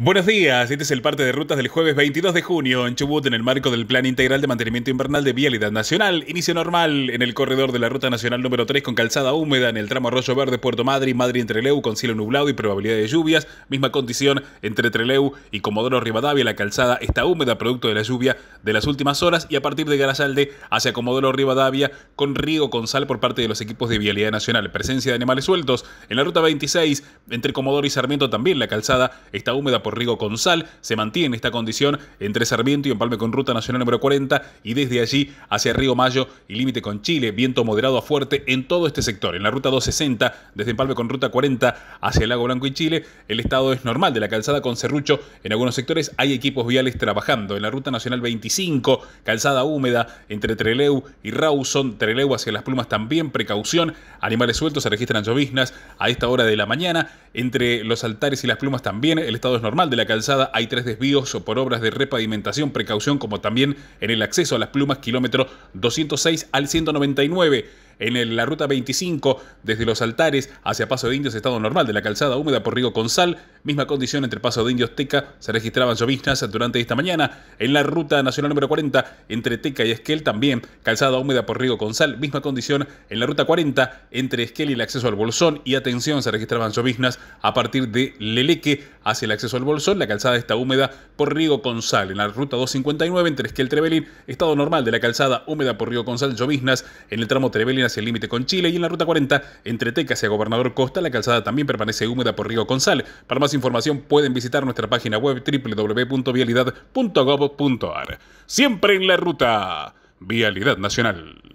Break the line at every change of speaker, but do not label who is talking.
Buenos días, este es el parte de rutas del jueves 22 de junio en Chubut en el marco del Plan Integral de Mantenimiento Invernal de Vialidad Nacional. Inicio normal en el corredor de la Ruta Nacional número 3 con calzada húmeda en el tramo Arroyo Verde Puerto Madri, Madrid entre Leu con cielo nublado y probabilidad de lluvias. Misma condición entre Treleu y Comodoro Rivadavia. La calzada está húmeda producto de la lluvia de las últimas horas y a partir de Garasalde hacia Comodoro Rivadavia con riego con sal por parte de los equipos de Vialidad Nacional. Presencia de animales sueltos en la Ruta 26 entre Comodoro y Sarmiento también la calzada está húmeda Rigo con sal, Se mantiene esta condición entre Sarmiento y empalme con Ruta Nacional número 40 y desde allí hacia Río Mayo y límite con Chile. Viento moderado a fuerte en todo este sector. En la ruta 260, desde empalme con Ruta 40 hacia el Lago Blanco y Chile, el estado es normal de la calzada con Cerrucho. En algunos sectores hay equipos viales trabajando. En la ruta nacional 25, calzada húmeda entre Treleu y Rawson. Treleu hacia las plumas también. Precaución. Animales sueltos se registran lloviznas a esta hora de la mañana. Entre los altares y las plumas también. El estado es normal normal de la calzada hay tres desvíos por obras de repavimentación, precaución, como también en el acceso a las plumas, kilómetro 206 al 199. En la ruta 25, desde los altares hacia Paso de Indios, estado normal de la calzada húmeda por Río Consal, Misma condición entre Paso de Indios Teca. Se registraban lloviznas durante esta mañana. En la ruta nacional número 40, entre Teca y Esquel también. Calzada húmeda por Río Gonzal. Misma condición en la ruta 40, entre Esquel y el acceso al Bolsón. Y atención, se registraban lloviznas a partir de Leleque hacia el acceso al Bolsón. La calzada está húmeda por Río Gonzal. En la ruta 259, entre Esquel Trevelin, estado normal de la calzada húmeda por Río Gonzal. Lloviznas en el tramo Trevelin hacia el límite con Chile. Y en la ruta 40, entre Teca hacia Gobernador Costa, la calzada también permanece húmeda por Río Gonzal. Para más información pueden visitar nuestra página web www.vialidad.gov.ar. Siempre en la ruta. Vialidad Nacional.